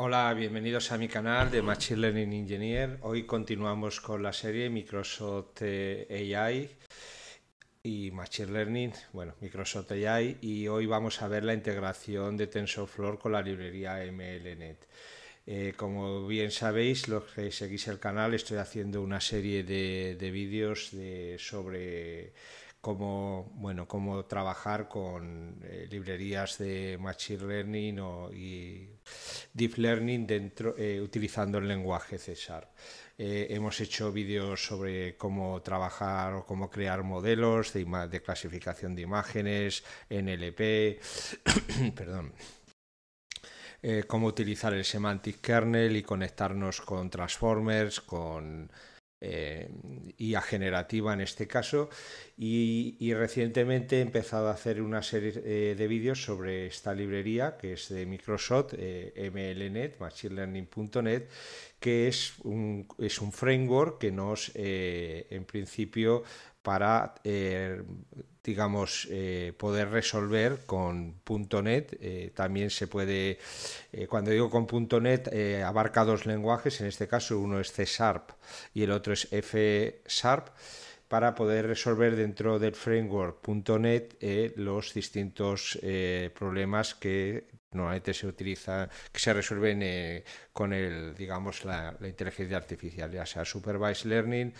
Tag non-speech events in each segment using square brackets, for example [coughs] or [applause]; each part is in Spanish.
Hola, bienvenidos a mi canal de Machine Learning Engineer. Hoy continuamos con la serie Microsoft AI y Machine Learning, bueno, Microsoft AI, y hoy vamos a ver la integración de TensorFlow con la librería MLNet. Eh, como bien sabéis, los que seguís el canal, estoy haciendo una serie de vídeos sobre cómo, bueno, trabajar con eh, librerías de Machine Learning o, y Deep Learning dentro, eh, utilizando el lenguaje C eh, hemos hecho vídeos sobre cómo trabajar o cómo crear modelos de, clasificación de imágenes, NLP, [coughs] perdón. cómo utilizar el semantic kernel y conectarnos con transformers, con eh, y a generativa en este caso. Y, recientemente he empezado a hacer una serie eh, de vídeos sobre esta librería que es de Microsoft, eh, MLNet, Machine que es es un framework que nos, en principio, para digamos, eh, poder resolver con .NET. Eh, también se puede, eh, cuando digo con .NET, abarca dos lenguajes, en este caso uno es C Sharp y el otro es F Sharp, para poder resolver dentro del framework .NET los distintos problemas que normalmente se utiliza, que se resuelven con el, digamos, la inteligencia artificial, ya sea supervised learning,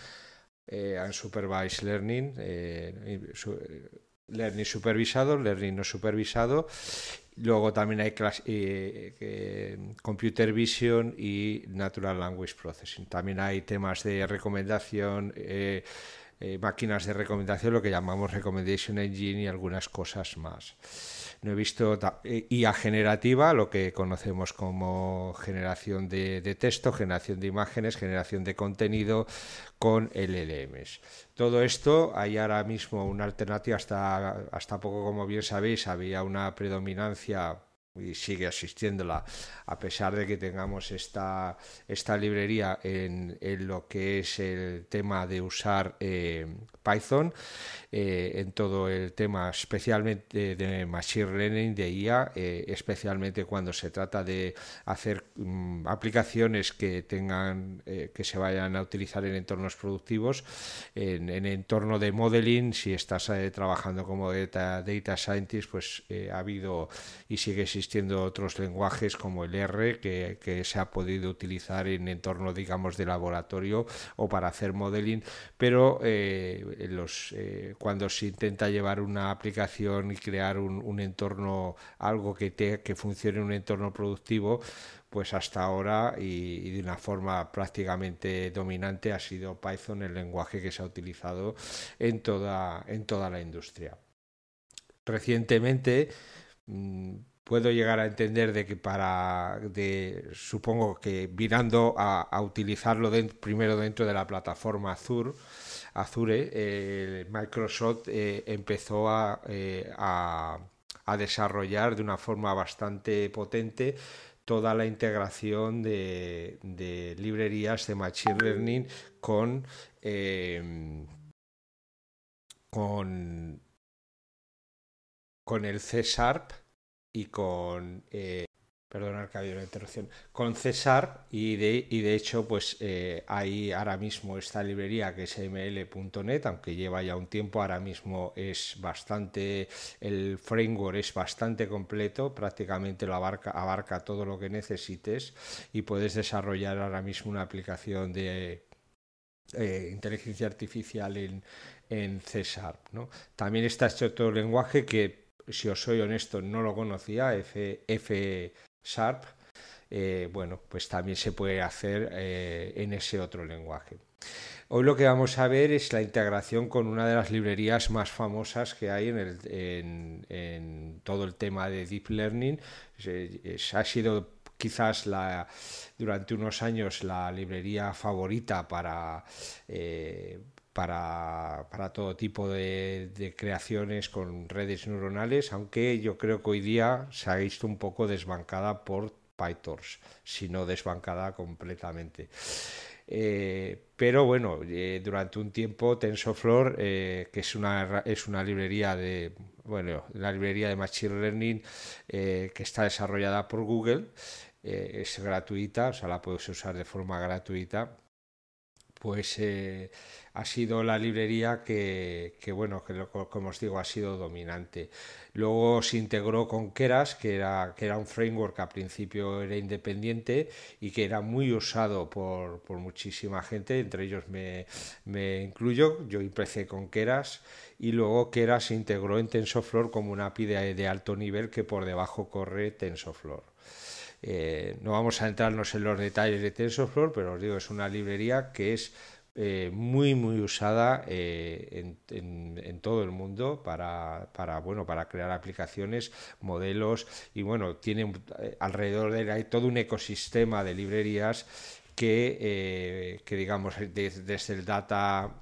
unsupervised eh, Supervised Learning, eh, eh, Learning supervisado, Learning no supervisado. Luego también hay Computer Vision y Natural Language Processing. También hay temas de recomendación, máquinas de recomendación, lo que llamamos Recommendation Engine y algunas cosas más. No he visto eh, IA generativa, lo que conocemos como generación de, texto, generación de imágenes, generación de contenido con LLMs. Todo esto hay ahora mismo una alternativa, hasta, hasta poco como bien sabéis, había una predominancia y sigue asistiéndola, a pesar de que tengamos esta, esta librería en, lo que es el tema de usar eh, Python eh, en todo el tema especialmente de Machine Learning, de IA, eh, especialmente cuando se trata de hacer mm, aplicaciones que tengan, eh, que se vayan a utilizar en entornos productivos, en, entorno de modeling, si estás trabajando como data, scientist, pues ha habido y sigue existiendo otros lenguajes como el R que, se ha podido utilizar en entorno, digamos, de laboratorio o para hacer modeling, pero eh, eh, cuando se intenta llevar una aplicación y crear un, entorno, algo que, que funcione en un entorno productivo, pues hasta ahora y, de una forma prácticamente dominante ha sido Python el lenguaje que se ha utilizado en toda, en toda la industria. Recientemente, mm, puedo llegar a entender de que para de supongo que mirando a, utilizarlo primero dentro de la plataforma Azure Azure, eh, Microsoft eh, empezó eh, a, desarrollar de una forma bastante potente toda la integración de, librerías de Machine Learning con, con, con el C Sharp y con Perdonar que había una interrupción. Con César, y de, y de hecho, pues hay eh, ahora mismo esta librería que es ml.net, aunque lleva ya un tiempo, ahora mismo es bastante, el framework es bastante completo, prácticamente lo abarca, abarca todo lo que necesites y puedes desarrollar ahora mismo una aplicación de eh, inteligencia artificial en, en ¿no? También está este otro lenguaje que, si os soy honesto, no lo conocía, F Sharp, eh, bueno, pues también se puede hacer eh, en ese otro lenguaje. Hoy lo que vamos a ver es la integración con una de las librerías más famosas que hay en, todo el tema de Deep Learning. ha sido quizás la, durante unos años la librería favorita para eh, para, para todo tipo de, creaciones con redes neuronales, aunque yo creo que hoy día se ha visto un poco desbancada por PyTorch, si no desbancada completamente. Eh, pero bueno, eh, durante un tiempo TensorFlow, eh, que es una, es una librería de bueno, la librería de Machine Learning que está desarrollada por Google, es gratuita, o sea, la puedes usar de forma gratuita, pues ha sido la librería que, bueno, que como os digo, ha sido dominante. Luego se integró con Keras, que era, que era un framework que al principio era independiente y que era muy usado por, muchísima gente, entre ellos me, incluyo, yo empecé con Keras y luego Keras se integró en TensorFlow como una API de, alto nivel que por debajo corre TensorFlow. Eh, no vamos a entrarnos en los detalles de TensorFlow, pero os digo, es una librería que es eh, muy muy usada eh, en, todo el mundo para, bueno para crear aplicaciones modelos y bueno tiene eh, alrededor de hay todo un ecosistema de librerías que, digamos desde el data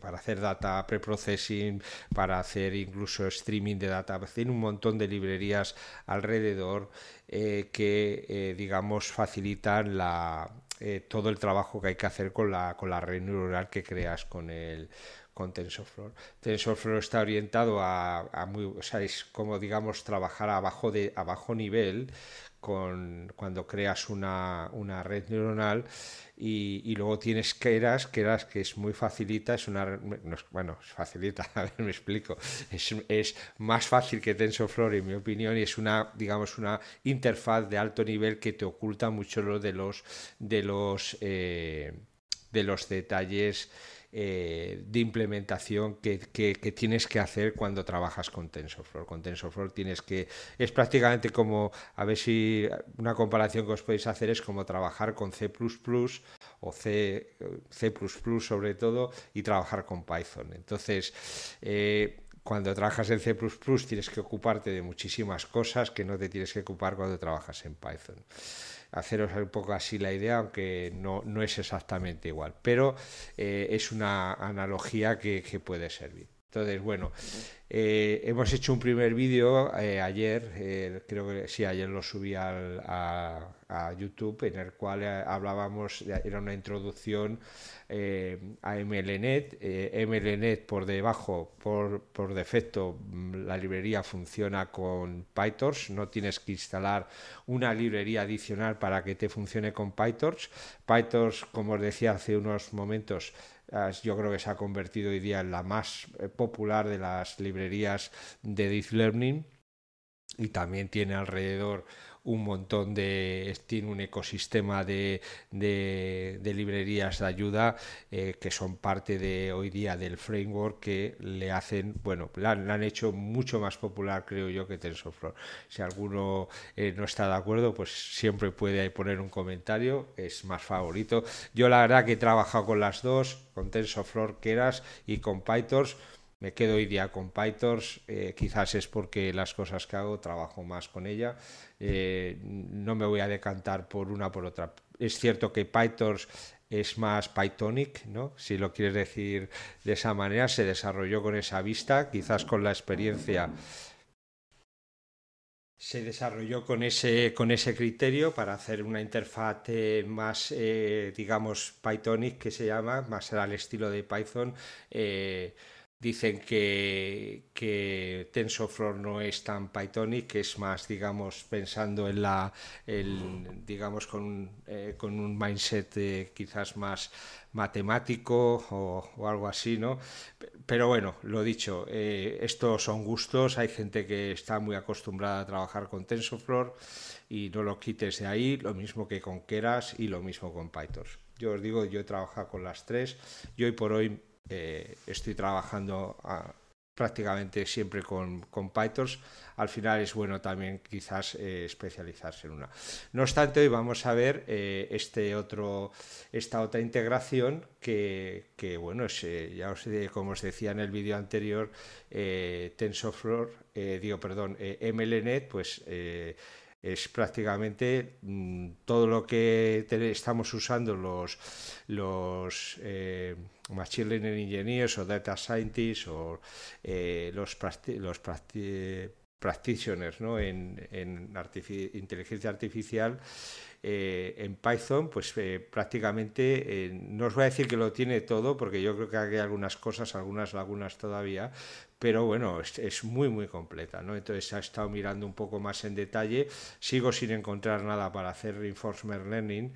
para hacer data preprocessing, para hacer incluso streaming de data. Tiene un montón de librerías alrededor que, digamos, facilitan la, eh, todo el trabajo que hay que hacer con la, con la red neuronal que creas con el TensorFlow. TensorFlow está orientado a, muy, como digamos trabajar abajo de, a bajo nivel con, cuando creas una, una red neuronal y, luego tienes Keras, Keras que es muy facilita, es una bueno, facilita, [laughs] me explico, es, más fácil que TensorFlow en mi opinión y es una, digamos, una interfaz de alto nivel que te oculta mucho lo de los de los eh, de los detalles eh, de implementación que, tienes que hacer cuando trabajas con TensorFlow. Con TensorFlow tienes que, es prácticamente como, a ver si una comparación que os podéis hacer es como trabajar con C ⁇ o C, C ⁇ sobre todo, y trabajar con Python. Entonces, eh, cuando trabajas en C++ tienes que ocuparte de muchísimas cosas que no te tienes que ocupar cuando trabajas en Python haceros un poco así la idea, aunque no, no es exactamente igual, pero eh, es una analogía que, que puede servir. Entonces, bueno, eh, hemos hecho un primer vídeo eh, ayer, eh, creo que sí, ayer lo subí a, YouTube, en el cual hablábamos, era una introducción a MLNet. MLNet por debajo, por, por defecto, mm, la librería funciona con PyTorch, no tienes que instalar una librería adicional para que te funcione con PyTorch. PyTorch, como os decía hace unos momentos, yo creo que se ha convertido hoy día en la más eh, popular de las librerías de Deep Learning y también tiene alrededor un montón de. tiene un ecosistema de, de, librerías de ayuda eh, que son parte de hoy día del framework que le hacen, bueno, la, han hecho mucho más popular, creo yo, que TensorFlow. Si alguno eh, no está de acuerdo, pues siempre puede poner un comentario, es más favorito. Yo la verdad que he trabajado con las dos, con TensorFlow Keras y con PyTorch me quedo hoy día con PyTorch, eh, quizás es porque las cosas que hago trabajo más con ella, eh, no me voy a decantar por una por otra. Es cierto que PyTorch es más Pythonic, ¿no? si lo quieres decir de esa manera, se desarrolló con esa vista, quizás con la experiencia se desarrolló con ese, con ese criterio para hacer una interfaz eh, más, digamos, Pythonic que se llama, más al estilo de Python dicen que, que TensorFlow no es tan Pythonic, que es más, digamos, pensando en la, digamos, con, un eh, mindset eh, quizás más matemático o, algo así, ¿no? Pero bueno, lo dicho, eh, estos son gustos, hay gente que está muy acostumbrada a trabajar con TensorFlow y no lo quites de ahí, lo mismo que con Keras y lo mismo con Python. Yo os digo, yo he trabajado con las tres y hoy por hoy eh, estoy trabajando ah, prácticamente siempre con, con al final es bueno también quizás eh, especializarse en una. No obstante, hoy vamos a ver eh, este otro, esta otra integración que, que bueno, es, ya os, como os decía en el vídeo anterior, TensorFlow, digo, perdón, MLNet, pues es prácticamente mm, todo lo que estamos usando los, los eh, Machine Learning Engineers o Data Scientists o eh, los, los practitioners en, inteligencia artificial eh, en Python, pues prácticamente no os voy a decir que lo tiene todo, porque yo creo que hay algunas cosas, algunas lagunas todavía, pero bueno, es, es, muy, muy completa, ¿no? Entonces ha estado mirando un poco más en detalle, sigo sin encontrar nada para hacer reinforcement learning.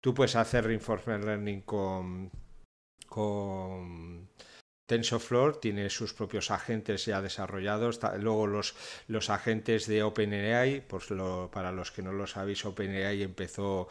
Tú puedes hacer reinforcement learning con... con TensorFlow tiene sus propios agentes ya desarrollados. Luego los, los agentes de OpenAI, lo, para los que no lo sabéis, OpenAI empezó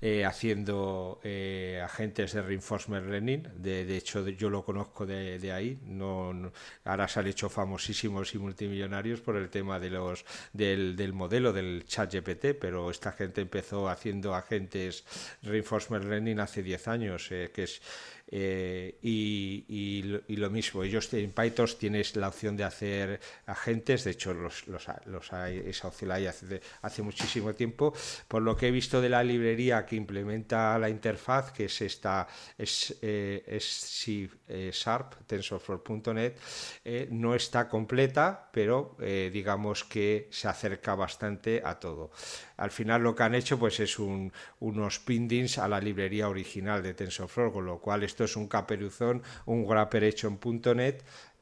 eh, haciendo eh, agentes de Reinforcement Learning. De, hecho, yo lo conozco de, ahí. No, ahora se han hecho famosísimos y multimillonarios por el tema de los, del, modelo del ChatGPT, pero esta gente empezó haciendo agentes Reinforcement Learning hace 10 años, eh, que es eh, y, lo mismo, ellos en Python tienes la opción de hacer agentes, de hecho los, los, hay, esa opción la hay hace, hace, muchísimo tiempo. Por lo que he visto de la librería que implementa la interfaz, que es esta, es, eh, eh Sharp, TensorFlow.net, eh, no está completa, pero digamos que se acerca bastante a todo. Al final lo que han hecho pues es un, unos pindings a la librería original de TensorFlow, con lo cual es esto es un caperuzón, un wrapper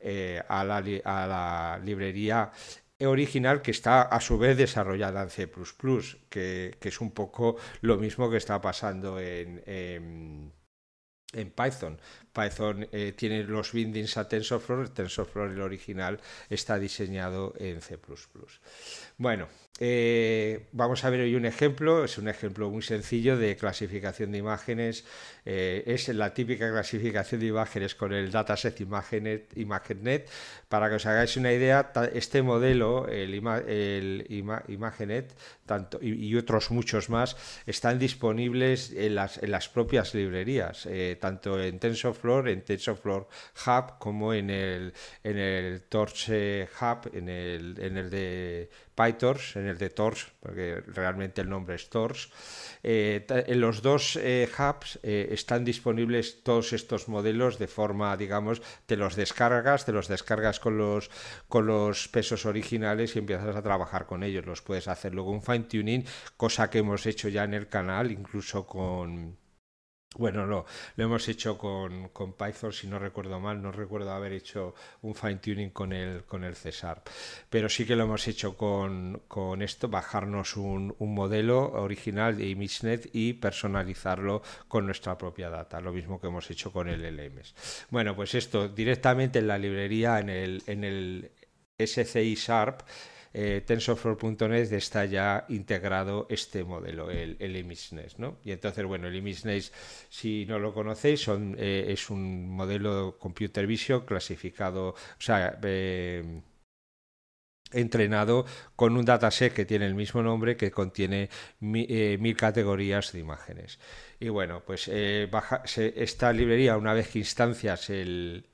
eh, a, la, a la librería original que está a su vez desarrollada en C++, que, es un poco lo mismo que está pasando en Python. Python eh, tiene los bindings a TensorFlow, TensorFlow el original está diseñado en C++. Bueno, eh, vamos a ver hoy un ejemplo, es un ejemplo muy sencillo de clasificación de imágenes, eh, es la típica clasificación de imágenes con el dataset ImageNet, ImageNet. para que os hagáis una idea, este modelo, el, ImageNet tanto, y, otros muchos más, están disponibles en las, propias librerías, tanto en TensorFlow en TensorFlow Hub, como en el, en el Torch Hub, en el, en el de PyTorch, en el de Torch, porque realmente el nombre es Torch. Eh, en los dos eh, hubs eh, están disponibles todos estos modelos de forma, digamos, te los descargas, te los descargas con los, con los pesos originales y empiezas a trabajar con ellos. Los puedes hacer luego un fine tuning, cosa que hemos hecho ya en el canal, incluso con bueno, no, lo hemos hecho con, Python, si no recuerdo mal, no recuerdo haber hecho un fine tuning con el, con el pero sí que lo hemos hecho con, esto, bajarnos un, modelo original de ImageNet y personalizarlo con nuestra propia data, lo mismo que hemos hecho con el LMS. Bueno, pues esto directamente en la librería, en el, en el SCI Sharp, eh, TensorFlow.net está ya integrado este modelo, el, ImageNet, ¿no? Y entonces, bueno, el ImageNet, si no lo conocéis, eh, es un modelo computer vision clasificado, o sea, eh, entrenado con un dataset que tiene el mismo nombre que contiene eh, mil categorías de imágenes. Y bueno, pues esta librería, una vez que instancias el,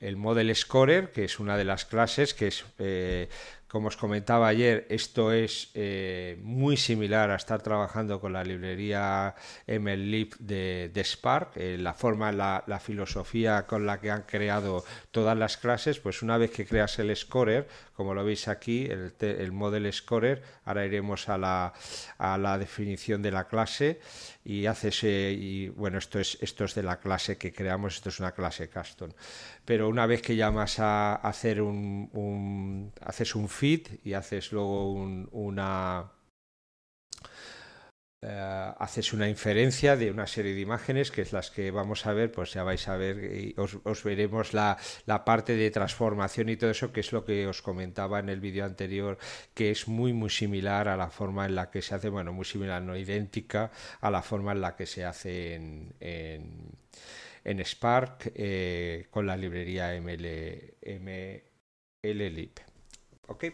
el Model Scorer, que es una de las clases que es, eh, como os comentaba ayer, esto es eh, muy similar a estar trabajando con la librería MLib de, Spark, eh, la forma, la, la, filosofía con la que han creado todas las clases, pues una vez que creas el Scorer, como lo veis aquí, el, el Model Scorer, ahora iremos a la, a la definición de la clase, y haces bueno esto es esto es de la clase que creamos esto es una clase custom pero una vez que llamas a hacer un, haces un feed y haces luego una eh, haces una inferencia de una serie de imágenes que es las que vamos a ver, pues ya vais a ver, y os, veremos la, parte de transformación y todo eso, que es lo que os comentaba en el vídeo anterior, que es muy, muy similar a la forma en la que se hace, bueno, muy similar, no idéntica a la forma en la que se hace en, Spark eh, con la librería ML, MLLib. Ok,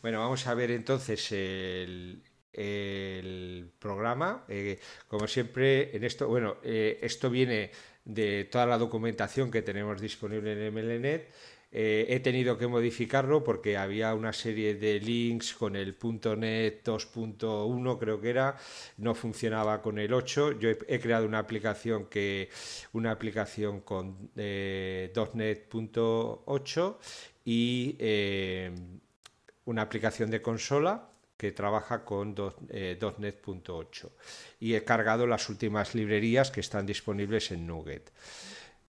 bueno, vamos a ver entonces el, el programa. Eh, como siempre, en esto, bueno, eh, esto viene de toda la documentación que tenemos disponible en MLNet. Eh, he tenido que modificarlo porque había una serie de links con el .NET 2.1 creo que era, no funcionaba con el 8. Yo he, creado una aplicación que una aplicación con .NET.8 y una aplicación de consola que trabaja con eh, .NET.8 y he cargado las últimas librerías que están disponibles en Nuget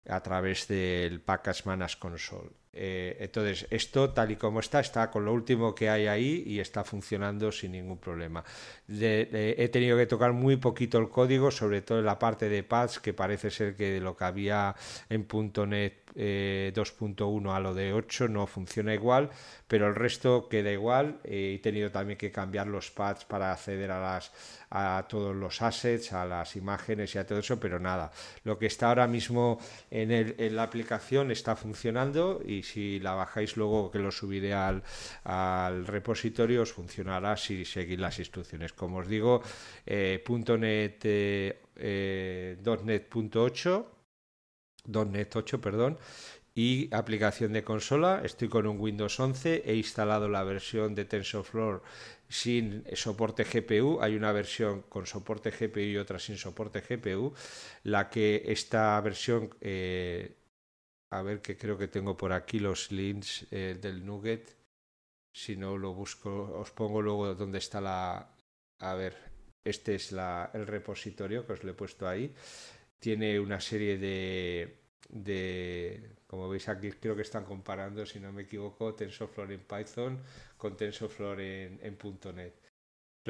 a través del Package Manage Console. Eh, entonces, esto tal y como está, está con lo último que hay ahí y está funcionando sin ningún problema. he tenido que tocar muy poquito el código, sobre todo en la parte de pads, que parece ser que de lo que había en .NET 2.1 eh, a lo de 8 no funciona igual, pero el resto queda igual. Eh, he tenido también que cambiar los pads para acceder a, las, a todos los assets, a las imágenes y a todo eso, pero nada. Lo que está ahora mismo en, en la aplicación está funcionando y y si la bajáis luego que lo subiré al, repositorio os funcionará si seguís las instrucciones. Como os digo, eh, .net, eh, eh .NET 8, .NET 8, perdón, y aplicación de consola. Estoy con un Windows 11, he instalado la versión de TensorFlow sin soporte GPU, hay una versión con soporte GPU y otra sin soporte GPU. La que esta versión eh, a ver que creo que tengo por aquí los links eh, del Nugget. Si no lo busco, os pongo luego donde está la... A ver, este es el repositorio que os le he puesto ahí. Tiene una serie de, de... Como veis aquí, creo que están comparando, si no me equivoco, TensorFlow en Python con TensorFlow en, en .NET.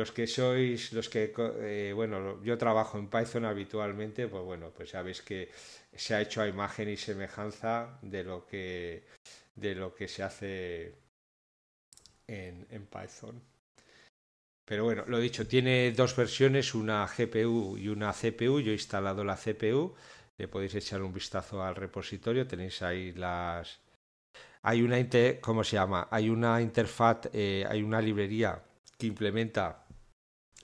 Los que sois, los que, eh, bueno, yo trabajo en Python habitualmente, pues bueno, pues veis que se ha hecho a imagen y semejanza de lo que, de lo que se hace en, en Python. Pero bueno, lo dicho, tiene dos versiones, una GPU y una CPU. Yo he instalado la CPU, le podéis echar un vistazo al repositorio, tenéis ahí las, hay una ¿cómo se llama? Hay una interfaz, eh, hay una librería que implementa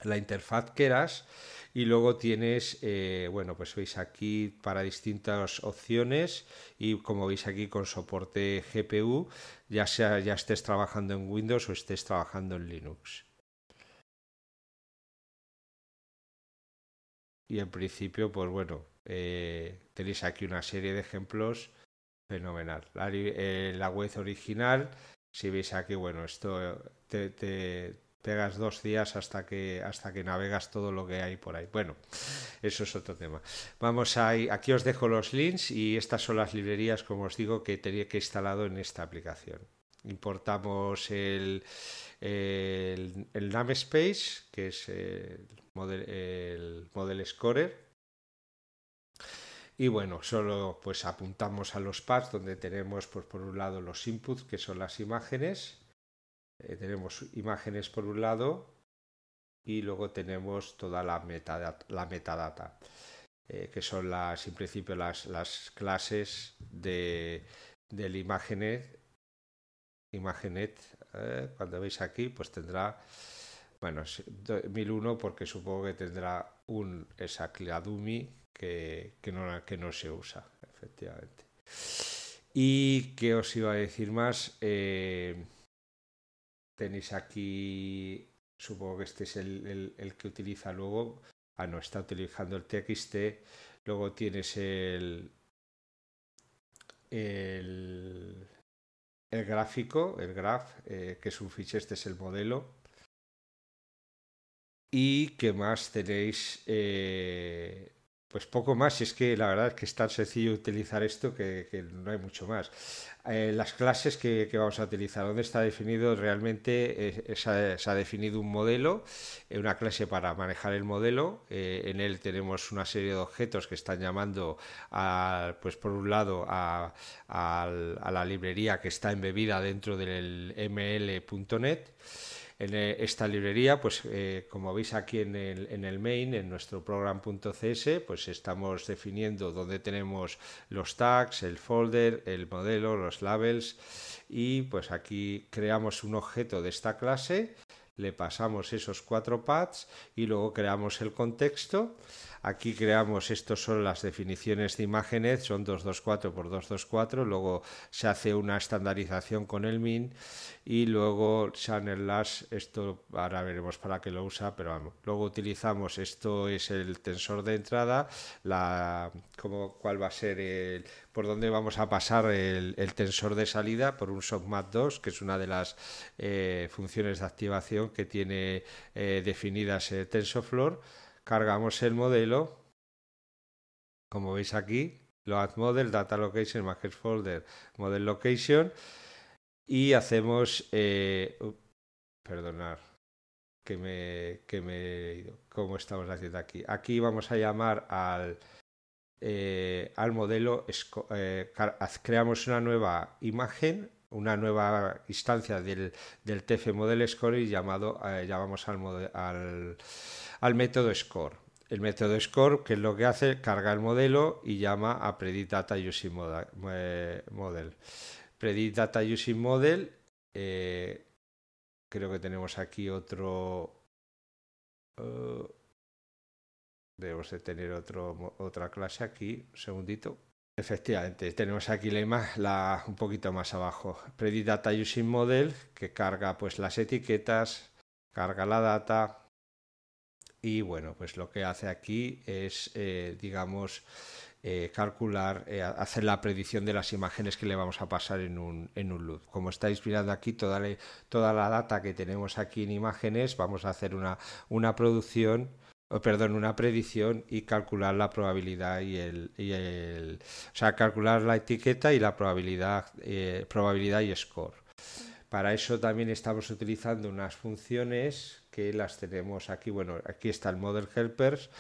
la interfaz eras, y luego tienes, eh, bueno, pues veis aquí para distintas opciones y como veis aquí con soporte GPU, ya sea ya estés trabajando en Windows o estés trabajando en Linux. Y en principio, pues bueno, eh, tenéis aquí una serie de ejemplos fenomenal. La, eh, la web original, si veis aquí, bueno, esto te pegas dos días hasta que, hasta que navegas todo lo que hay por ahí. Bueno, eso es otro tema. Vamos a, aquí os dejo los links y estas son las librerías, como os digo, que tenía que instalado en esta aplicación. Importamos el, el, el namespace, que es el model, scorer, y bueno, solo pues apuntamos a los paths donde tenemos pues por un lado los inputs que son las imágenes eh, tenemos imágenes por un lado y luego tenemos toda la metadata, la metadata eh, que son las, en principio las, las clases de, del imagenet Imagenet, eh, cuando veis aquí, pues tendrá, bueno, 1001 porque supongo que tendrá un Exacladumi que, que, no, que no se usa, efectivamente. ¿Y qué os iba a decir más? Tenéis aquí, supongo que este es el, que utiliza luego. Ah, no, está utilizando el TXT. Luego tienes el, el, el gráfico, el graph, eh, que es un fichero, este es el modelo. ¿Y qué más tenéis? Eh, pues poco más, es que la verdad es que es tan sencillo utilizar esto que, no hay mucho más. Eh, las clases que, vamos a utilizar, ¿dónde está definido realmente? se, ha, definido un modelo, eh, una clase para manejar el modelo. Eh, en él tenemos una serie de objetos que están llamando, a, pues por un lado, a, a la librería que está embebida dentro del ml.net en eh, esta librería, pues eh, como veis aquí en el, main, en nuestro program.cs, pues estamos definiendo dónde tenemos los tags, el folder, el modelo, los labels y pues aquí creamos un objeto de esta clase, le pasamos esos cuatro paths y luego creamos el contexto. Aquí creamos, estos son las definiciones de imágenes, son 224 por 224, luego se hace una estandarización con el min y luego Channel Lash, esto ahora veremos para qué lo usa, pero vamos. Luego utilizamos, esto es el tensor de entrada, cuál va a ser el, por dónde vamos a pasar el, tensor de salida por un SOCMAT 2, que es una de las eh, funciones de activación que tiene eh, definidas eh, TensorFlow cargamos el modelo, como veis aquí, add Model, Data Location, market Folder, Model Location, y hacemos, eh, perdonar, que me, me cómo estamos haciendo aquí. Aquí vamos a llamar al, eh, al modelo, eh, creamos una nueva imagen, una nueva instancia del, del TF Model Score y llamado, llamamos al, model, al al método score. El método score, que es lo que hace, carga el modelo y llama a predictDataUsingModel. using model. data using model, eh, eh, creo que tenemos aquí otro... Eh, debemos de tener otro, otra clase aquí, un segundito. Efectivamente, tenemos aquí la imagen un poquito más abajo. data using model, que carga pues las etiquetas, carga la data, y bueno, pues lo que hace aquí es, eh, digamos, eh, calcular, eh, hacer la predicción de las imágenes que le vamos a pasar en un, loop. Como estáis mirando aquí toda, toda la data que tenemos aquí en imágenes, vamos a hacer una, una producción o perdón, una predicción y calcular la probabilidad y el, o sea, calcular la etiqueta y la probabilidad, probabilidad y score. Para eso también estamos utilizando unas funciones que las tenemos aquí. Bueno, aquí está el Model Helpers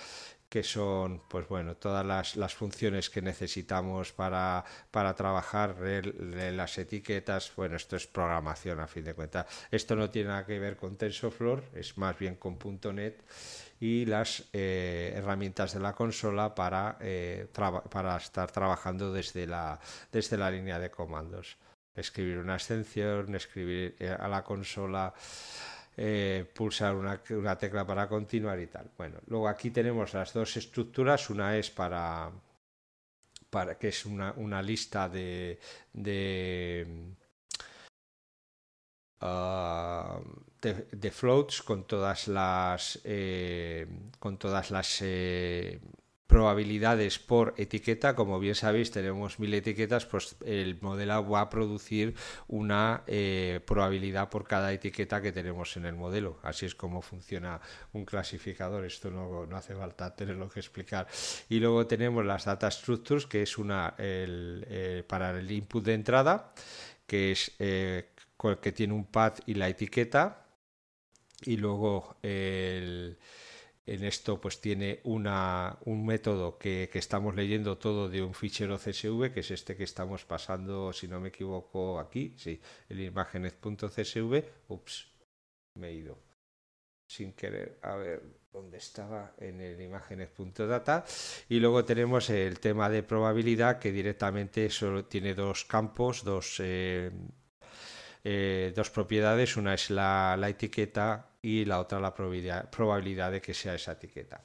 que son pues bueno todas las, funciones que necesitamos para, para trabajar las etiquetas bueno esto es programación a fin de cuentas esto no tiene nada que ver con TensorFlow es más bien con .NET y las eh, herramientas de la consola para, eh, para estar trabajando desde la, desde la línea de comandos escribir una extensión escribir eh, a la consola eh, pulsar una, tecla para continuar y tal. Bueno, luego aquí tenemos las dos estructuras, una es para, para que es una, lista ah, de, de floats con todas las eh, con todas las eh, probabilidades por etiqueta. Como bien sabéis, tenemos mil etiquetas, pues el modelo va a producir una eh, probabilidad por cada etiqueta que tenemos en el modelo. Así es como funciona un clasificador. Esto no, no hace falta tenerlo que explicar. Y luego tenemos las data structures, que es una el, eh, para el input de entrada, que es eh, que tiene un path y la etiqueta. Y luego el en esto pues tiene un método que, estamos leyendo todo de un fichero CSV, que es este que estamos pasando, si no me equivoco, aquí, sí, el imágenes.csv, ups, me he ido sin querer, a ver dónde estaba en el imágenes.data y luego tenemos el tema de probabilidad que directamente solo tiene dos campos, dos, eh, eh, dos propiedades, una es la, la etiqueta y la otra la probabilidad, probabilidad de que sea esa etiqueta.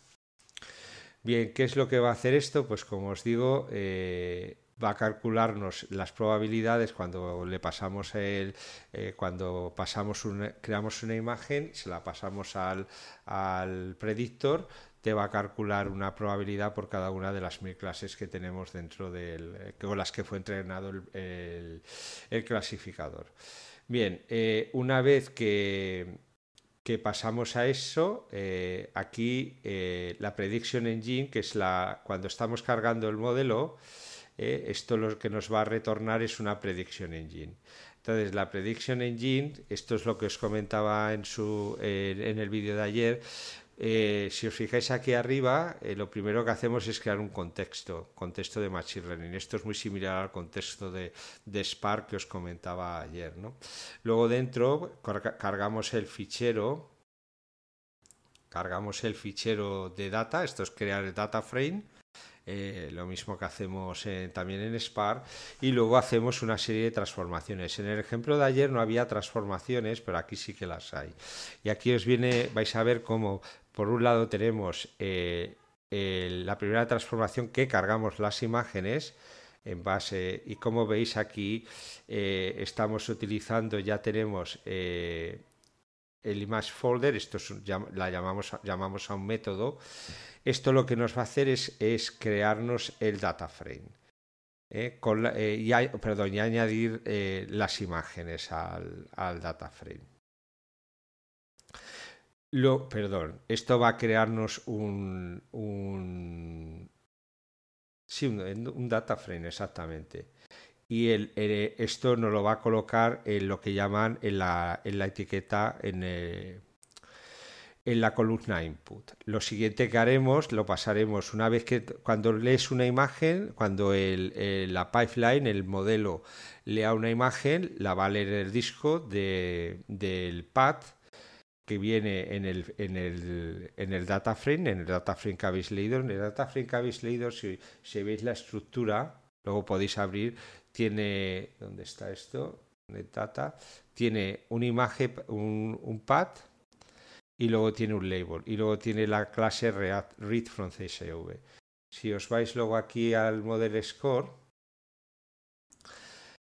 Bien, ¿qué es lo que va a hacer esto? Pues como os digo, eh, va a calcularnos las probabilidades cuando le pasamos el, eh, cuando pasamos creamos una imagen, se la pasamos al, predictor, te va a calcular una probabilidad por cada una de las mil clases que tenemos dentro del, eh, con las que fue entrenado el, clasificador. Bien, una vez que que pasamos a eso, eh, aquí eh, la Prediction Engine, que es la cuando estamos cargando el modelo, eh, esto lo que nos va a retornar es una Prediction Engine. Entonces, la Prediction Engine, esto es lo que os comentaba en, su, en el vídeo de ayer, eh, si os fijáis aquí arriba, eh, lo primero que hacemos es crear un contexto, contexto de Machine Learning. Esto es muy similar al contexto de, de Spark que os comentaba ayer. Luego dentro cargamos el fichero, cargamos el fichero de data, esto es crear el data frame. Eh, lo mismo que hacemos también en Spark y luego hacemos una serie de transformaciones. En el ejemplo de ayer no había transformaciones, pero aquí sí que las hay. Y aquí os viene, vais a ver cómo por un lado tenemos eh, la primera transformación que cargamos las imágenes en base y como veis aquí eh, estamos utilizando ya tenemos eh, el image folder, esto la llamamos, llamamos a un método. Esto lo que nos va a hacer es, es crearnos el data frame. y, añadir las imágenes al data frame. Lo, perdón, esto va a crearnos un, un sí, un, data frame exactamente. Y el, esto nos lo va a colocar en lo que llaman en la, en la etiqueta, en, eh, en la columna input. Lo siguiente que haremos, lo pasaremos una vez que cuando lees una imagen, cuando la pipeline, el modelo lea una imagen, la va a leer el disco del pad viene en el, en el, en el data frame, en el data frame que habéis leído. En el data frame que habéis leído, si, si veis la estructura, luego podéis abrir, tiene, ¿dónde está esto? De data? Tiene una imagen, un, un y luego tiene un label, y luego tiene la clase Read from CSV. Si os vais luego aquí al model score,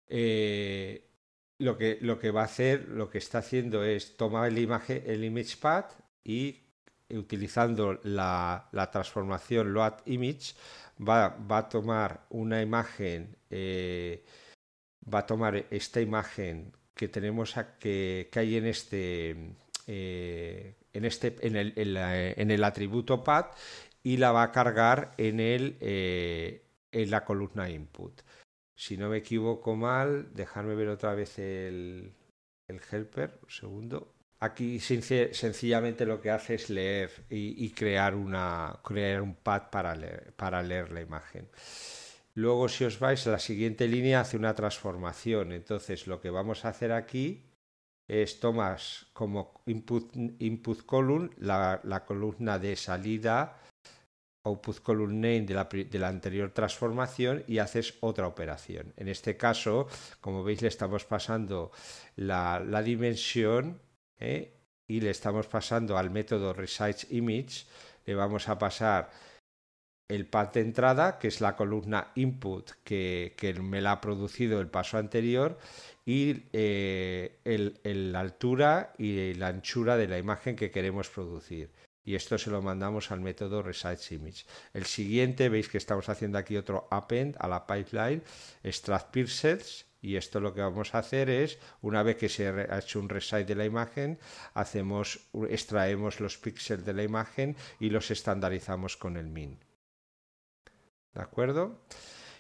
eh, lo que, va a hacer, lo que está haciendo es tomar el, imagen, el image pad y eh, utilizando la, transformación load image va, a tomar una imagen, eh, va a tomar esta imagen que tenemos que, hay en este, eh, en, este en, el, atributo pad y la va a cargar en la columna input. Si no me equivoco mal, dejadme ver otra vez el, helper, un segundo. Aquí sencillamente lo que hace es leer y, crear, una, crear un pad para leer, la imagen. Luego, si os vais a la siguiente línea, hace una transformación. Entonces, lo que vamos a hacer aquí es tomas como input, column la columna de salida Output column de la, de la, anterior transformación y haces otra operación. En este caso, como veis, le estamos pasando la, dimensión ¿eh? y le estamos pasando al método resize image, le vamos a pasar el path de entrada, que es la columna input que, me la ha producido el paso anterior, y eh, la altura y la anchura de la imagen que queremos producir y esto se lo mandamos al método Resize Image. El siguiente, veis que estamos haciendo aquí otro append a la pipeline, extract pixels, y esto lo que vamos a hacer es, una vez que se ha hecho un resize de la imagen, hacemos, extraemos los píxeles de la imagen y los estandarizamos con el min. ¿De acuerdo?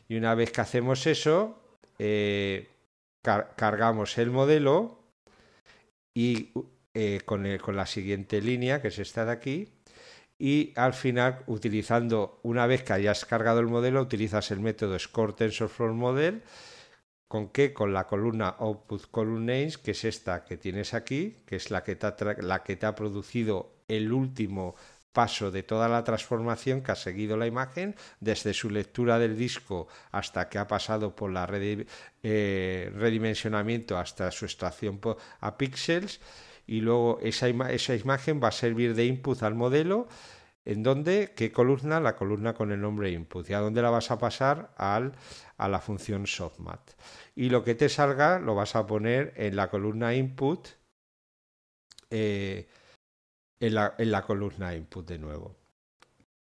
Y una vez que hacemos eso, eh, cargamos el modelo y eh, con, la siguiente línea, que es esta de aquí, y al final utilizando una vez que hayas cargado el modelo utilizas el método score TensorFlow model con qué con la columna output column names que es esta que tienes aquí que es la que te ha, la que ha producido el último paso de toda la transformación que ha seguido la imagen desde su lectura del disco hasta que ha pasado por la eh, redimensionamiento hasta su extracción a píxeles y luego esa, imagen va a servir de input al modelo. ¿En dónde? ¿Qué columna? La columna con el nombre input. ¿Y a dónde la vas a pasar? Al, a la función softmat. Y lo que te salga lo vas a poner en la columna input. Eh, en la columna input de nuevo.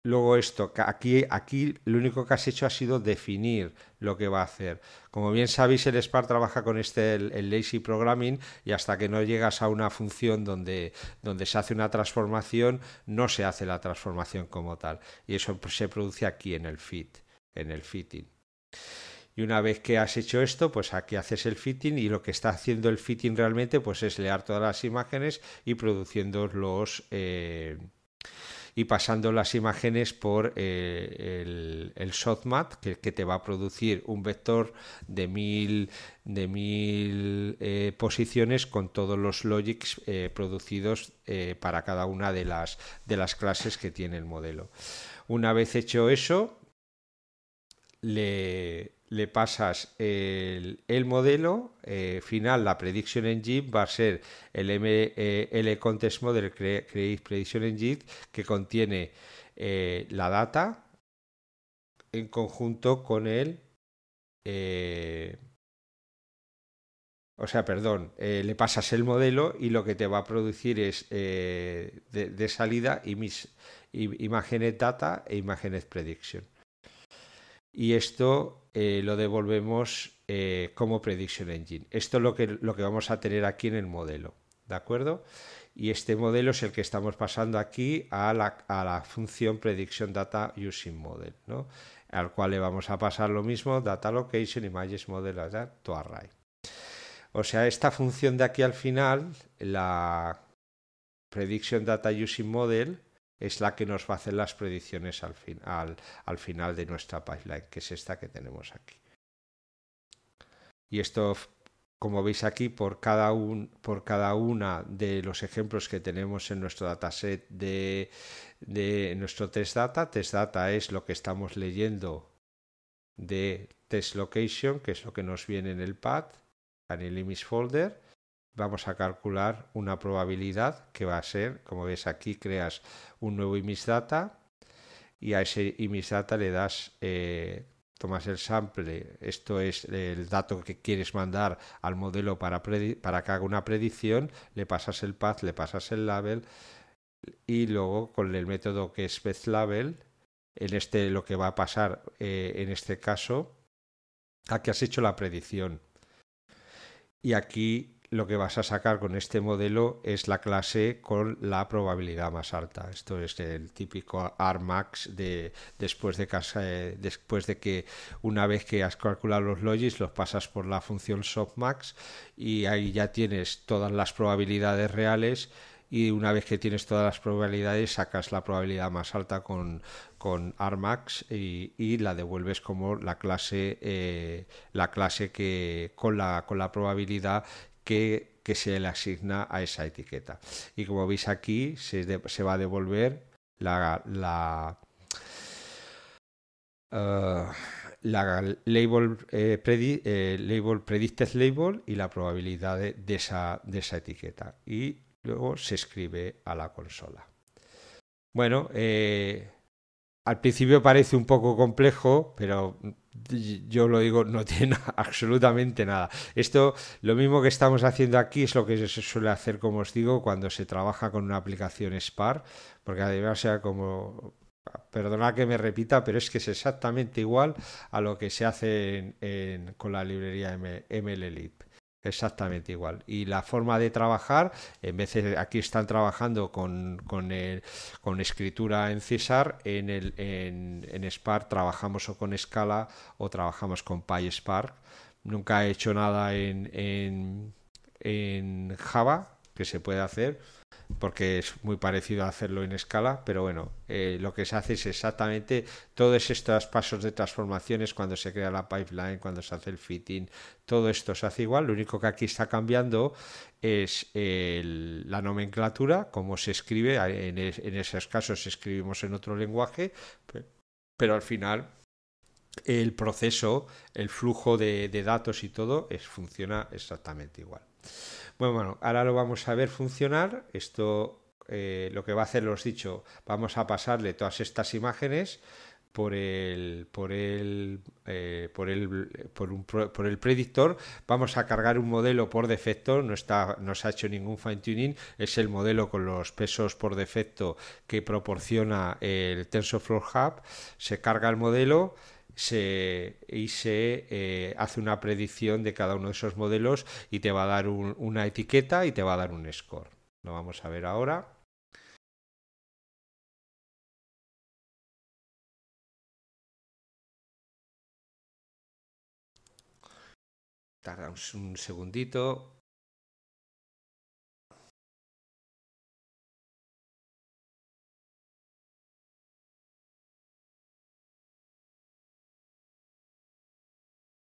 Luego esto, aquí, aquí lo único que has hecho ha sido definir lo que va a hacer. Como bien sabéis, el SPAR trabaja con este el, lazy programming y hasta que no llegas a una función donde, donde se hace una transformación, no se hace la transformación como tal. Y eso se produce aquí en el fit, en el fitting. Y una vez que has hecho esto, pues aquí haces el fitting y lo que está haciendo el fitting realmente pues es leer todas las imágenes y produciendo los... Eh, y pasando las imágenes por eh, el, softmat, que, que, te va a producir un vector de mil, de mil eh, posiciones con todos los logics eh, producidos para cada una de las, de las clases que tiene el modelo. Una vez hecho eso, le, le pasas el, modelo eh, final, la prediction engine va a ser el ML eh, contest Model Create Prediction Engine que contiene eh, la data en conjunto con el... o sea, perdón, le pasas el modelo y lo que te va a producir es de, salida y imágenes data e imágenes prediction. Y esto eh, lo devolvemos eh, como prediction engine. Esto es lo que, lo que vamos a tener aquí en el modelo, ¿de acuerdo? Y este modelo es el que estamos pasando aquí a la, función prediction data using model, Al cual le vamos a pasar lo mismo, data location, images model, to array. O sea, esta función de aquí al final, la prediction data using model, es la que nos va a hacer las predicciones al, al, final de nuestra pipeline, que es esta que tenemos aquí. Y esto, como veis aquí, por cada, uno por cada una de los ejemplos que tenemos en nuestro dataset de, nuestro test data, test data es lo que estamos leyendo de test location, que es lo que nos viene en el pad, en el image folder, vamos a calcular una probabilidad que va a ser, como ves aquí, creas un nuevo data y a ese data le das, eh, tomas el sample, esto es el dato que quieres mandar al modelo para, para que haga una predicción, le pasas el path, le pasas el label y luego con el método que es label, en este lo que va a pasar eh, en este caso, a que has hecho la predicción. Y aquí lo que vas a sacar con este modelo es la clase con la probabilidad más alta. Esto es el típico RMAX de después de, que, eh, después de que una vez que has calculado los logis los pasas por la función softmax y ahí ya tienes todas las probabilidades reales y una vez que tienes todas las probabilidades sacas la probabilidad más alta con, con Armax y, la devuelves como la clase eh, la clase que con la, con la probabilidad que, se le asigna a esa etiqueta. Y como veis aquí, se, va a devolver la, eh, label, eh, eh, label, predicted label y la probabilidad de, esa, de esa etiqueta. Y luego se escribe a la consola. Bueno, al principio parece un poco complejo, pero yo lo digo, no tiene [laughs] absolutamente nada. Esto, lo mismo que estamos haciendo aquí, es lo que se suele hacer, como os digo, cuando se trabaja con una aplicación SPAR, porque además sea como... Perdona que me repita, pero es que es exactamente igual a lo que se hace con la librería Elite. Exactamente igual. Y la forma de trabajar, en vez de aquí están trabajando con, con, el, con escritura en César, en, el, en, en Spark trabajamos o con Scala o trabajamos con PySpark. Nunca he hecho nada en, en, en Java que se puede hacer, porque es muy parecido a hacerlo en escala, pero bueno, eh, lo que se hace es exactamente todos estos pasos de transformaciones cuando se crea la pipeline, cuando se hace el fitting, todo esto se hace igual, lo único que aquí está cambiando es la nomenclatura, cómo se escribe, en, esos casos escribimos en otro lenguaje, pero, al final el proceso, el flujo de, datos y todo funciona exactamente igual. Bueno, bueno, ahora lo vamos a ver funcionar. Esto eh, lo que va a hacer, he dicho, vamos a pasarle todas estas imágenes por el por el, eh, por, el por, un, el predictor vamos a cargar un modelo por defecto no está no se ha hecho ningún fine tuning es el modelo con los pesos por defecto que proporciona el TensorFlow Hub se carga el modelo se, y se eh, hace una predicción de cada uno de esos modelos y te va a dar una etiqueta y te va a dar un score. Lo vamos a ver ahora. Tarda un segundito.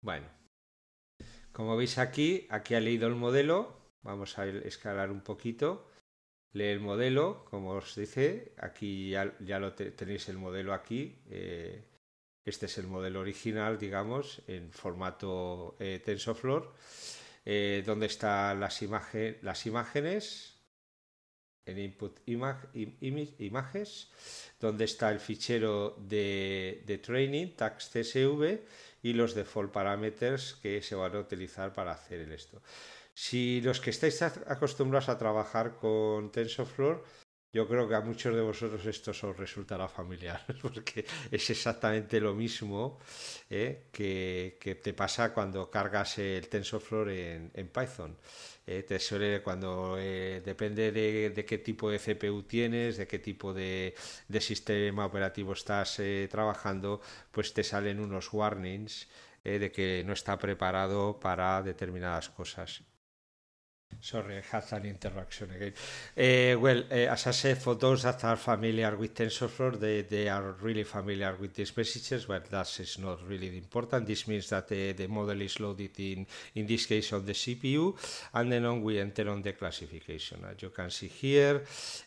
Bueno, como veis aquí, aquí ha leído el modelo, vamos a escalar un poquito, lee el modelo, como os dice, aquí ya, lo tenéis el modelo aquí, eh, este es el modelo original, digamos, en formato eh, TensorFlow, eh, donde están las, las imágenes, en input images, donde está el fichero de, de training, tax csv, y los default parameters que se van a utilizar para hacer esto. Si los que estáis acostumbrados a trabajar con TensorFlow, yo creo que a muchos de vosotros esto os resultará familiar, [laughs] porque es exactamente lo mismo eh, que, que, te pasa cuando cargas el TensorFlow en Python. Eh, te suele cuando eh, depende de, qué tipo de CPU tienes, de qué tipo de, sistema operativo estás eh, trabajando, pues te salen unos warnings de que no está preparado para determinadas cosas. Sorry, I had an interruption again. Uh, well, uh, as I said, for those that are familiar with TensorFlow, they, they are really familiar with these messages, but that is not really important. This means that uh, the model is loaded in, in this case, on the CPU, and then on we enter on the classification. As you can see here,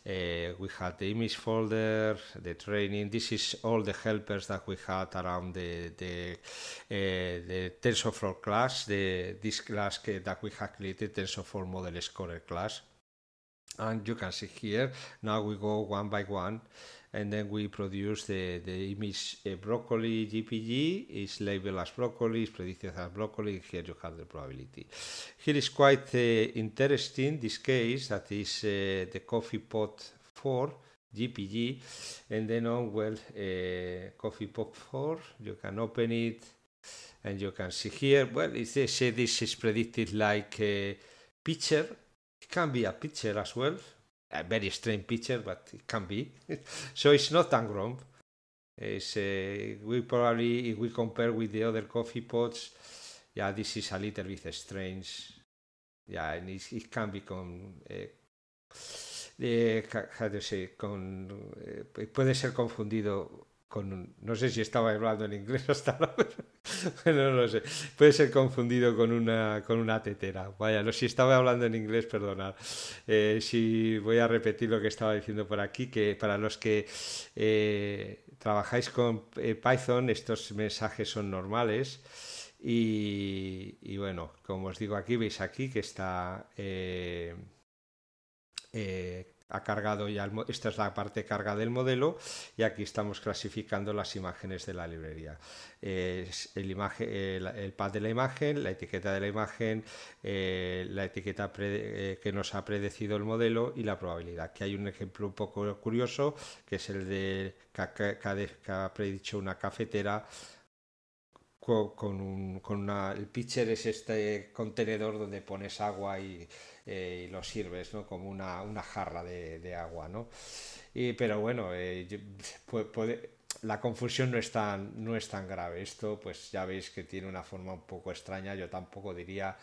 uh, we had the image folder, the training. This is all the helpers that we had around the, the, uh, the TensorFlow class, the, this class uh, that we have created, TensorFlow model scorer class and you can see here now we go one by one and then we produce the, the image eh, broccoli GPG is labeled as broccoli, is predicted as broccoli, here you have the probability. Here is quite uh, interesting this case that is uh, the coffee pot 4 GPG and then on well coffee pot 4 you can open it and you can see here well it says this is predicted like pitcher. It can be a pitcher as well. A very strange pitcher, but it can be. [laughs] so it's not grump, It's, uh, we probably, if we compare with the other coffee pots, yeah, this is a little bit strange. Yeah, and it can become. Uh, eh, how you say, con, eh, puede ser confundido no sé si estaba hablando en inglés [laughs] hasta ahora, pero no lo sé. Puede ser confundido con una, con una tetera. Vaya, si estaba hablando en inglés, perdonad. Eh, si voy a repetir lo que estaba diciendo por aquí, que para los que eh, trabajáis con eh, Python, estos mensajes son normales. Y, bueno, como os digo aquí, veis aquí que está ha cargado ya, esta es la parte carga del modelo y aquí estamos clasificando las imágenes de la librería. el, el, pad de la imagen, la etiqueta de la imagen, eh, la etiqueta eh, que nos ha predecido el modelo y la probabilidad. aquí hay un ejemplo un poco curioso que es el de que, ha predicho una cafetera con, un, con el pitcher es este contenedor donde pones agua y eh, y lo sirves ¿no? como una, jarra de, agua. ¿no? pero bueno, eh, la confusión no es, tan, no es tan grave. Esto pues ya veis que tiene una forma un poco extraña, yo tampoco diría...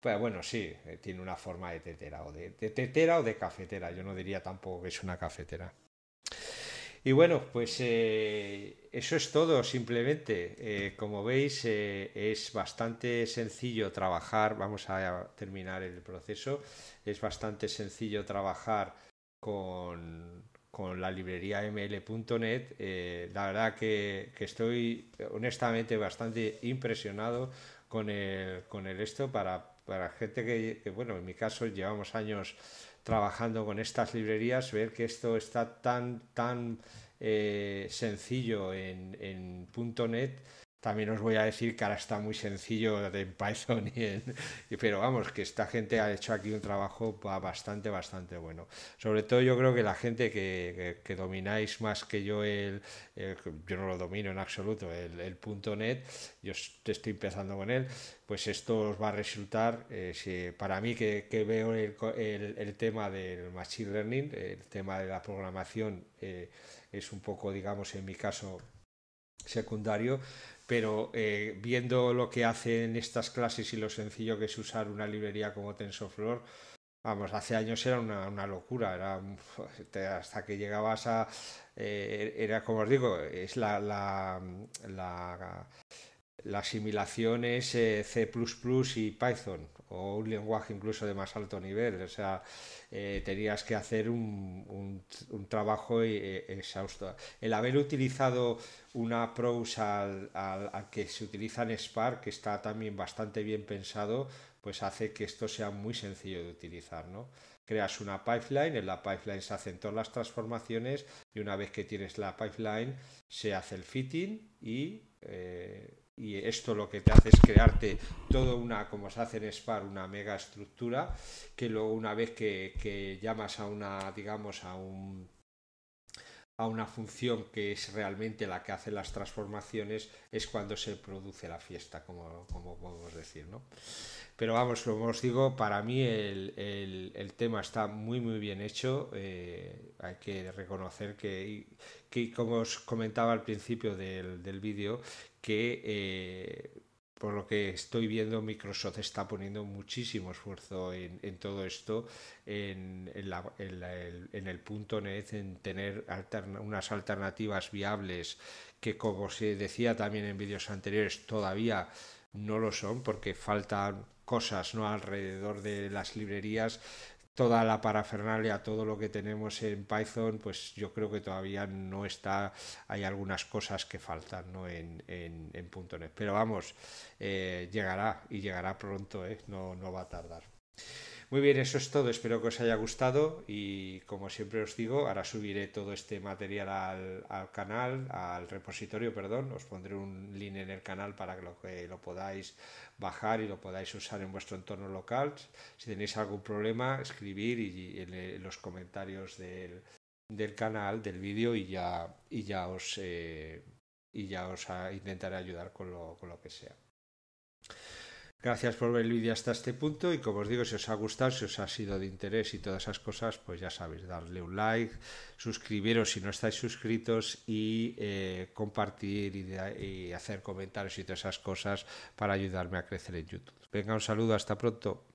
Pues bueno, sí, eh, tiene una forma de tetera o de tetera o de cafetera. Yo no diría tampoco que es una cafetera. Y bueno, pues eh, eso es todo, simplemente. Eh, como veis, eh, es bastante sencillo trabajar, vamos a terminar el proceso, es bastante sencillo trabajar con, la librería ml.net. la verdad que, estoy honestamente bastante impresionado con el, con esto para, gente que, que, bueno, en mi caso llevamos años trabajando con estas librerías, ver que esto está tan, tan eh, sencillo en, en .NET también os voy a decir que ahora está muy sencillo en Python, y pero vamos, que esta gente ha hecho aquí un trabajo bastante, bastante bueno. Sobre todo yo creo que la gente que, domináis más que yo el, yo no lo domino en absoluto, el, punto .NET, yo estoy empezando con él, pues esto os va a resultar, eh, para mí que, veo el, el, tema del machine learning, el tema de la programación eh, es un poco, digamos, en mi caso secundario, pero eh, viendo lo que hacen estas clases y lo sencillo que es usar una librería como TensorFlow, vamos, hace años era una, locura, era, hasta que llegabas a... Eh, era como os digo, es la, la, asimilación eh, C++ y Python o un lenguaje incluso de más alto nivel. O sea, eh, tenías que hacer un, trabajo eh, exhausto. El haber utilizado una prose al, que se utiliza en Spark, que está también bastante bien pensado, pues hace que esto sea muy sencillo de utilizar, ¿no? Creas una pipeline, en la pipeline se hacen todas las transformaciones y una vez que tienes la pipeline se hace el fitting y... Eh, y esto lo que te hace es crearte toda una, como se hace en SPAR, una mega estructura, que luego una vez que, llamas a una, digamos, a un a una función que es realmente la que hace las transformaciones es cuando se produce la fiesta, como, como podemos decir, ¿no? Pero vamos, como os digo, para mí el, el, tema está muy, muy bien hecho. Eh, hay que reconocer que, como os comentaba al principio del, del vídeo, que eh, por lo que estoy viendo, Microsoft está poniendo muchísimo esfuerzo en, todo esto, en, el punto net, en tener unas alternativas viables que, como se decía también en vídeos anteriores, todavía no lo son porque faltan cosas ¿no? alrededor de las librerías toda la parafernalia, todo lo que tenemos en Python, pues yo creo que todavía no está, hay algunas cosas que faltan ¿no? en, .NET. Pero vamos, eh, llegará y llegará pronto, ¿eh? no, no va a tardar. Muy bien, eso es todo. Espero que os haya gustado y como siempre os digo, ahora subiré todo este material al, al canal, al repositorio, perdón. Os pondré un link en el canal para que lo, podáis bajar y lo podáis usar en vuestro entorno local. Si tenéis algún problema, escribir y, eh, en, los comentarios del, canal, del vídeo y ya, y ya os... Eh, y ya os intentaré ayudar con lo, con lo que sea. Gracias por ver el vídeo hasta este punto y como os digo, si os ha gustado, si os ha sido de interés y todas esas cosas, pues ya sabéis, darle un like, suscribiros si no estáis suscritos y eh, compartir y hacer comentarios y todas esas cosas para ayudarme a crecer en YouTube. Venga, un saludo, hasta pronto.